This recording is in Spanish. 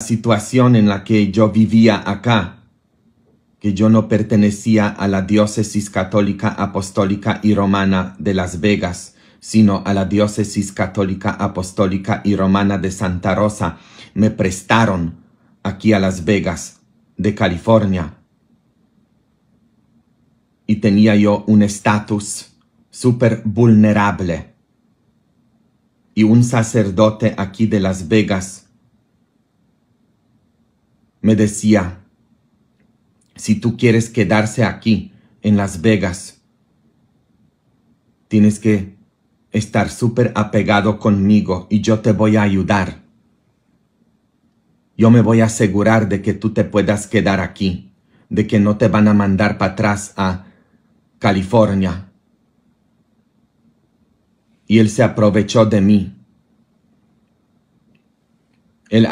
situación en la que yo vivía acá, que yo no pertenecía a la diócesis católica apostólica y romana de Las Vegas, sino a la diócesis católica apostólica y romana de Santa Rosa, me prestaron aquí a Las Vegas, de California. Y tenía yo un estatus súper vulnerable. Y un sacerdote aquí de Las Vegas me decía, si tú quieres quedarse aquí, en Las Vegas, tienes que estar súper apegado conmigo y yo te voy a ayudar. Yo me voy a asegurar de que tú te puedas quedar aquí, de que no te van a mandar para atrás a California. Y él se aprovechó de mí. Él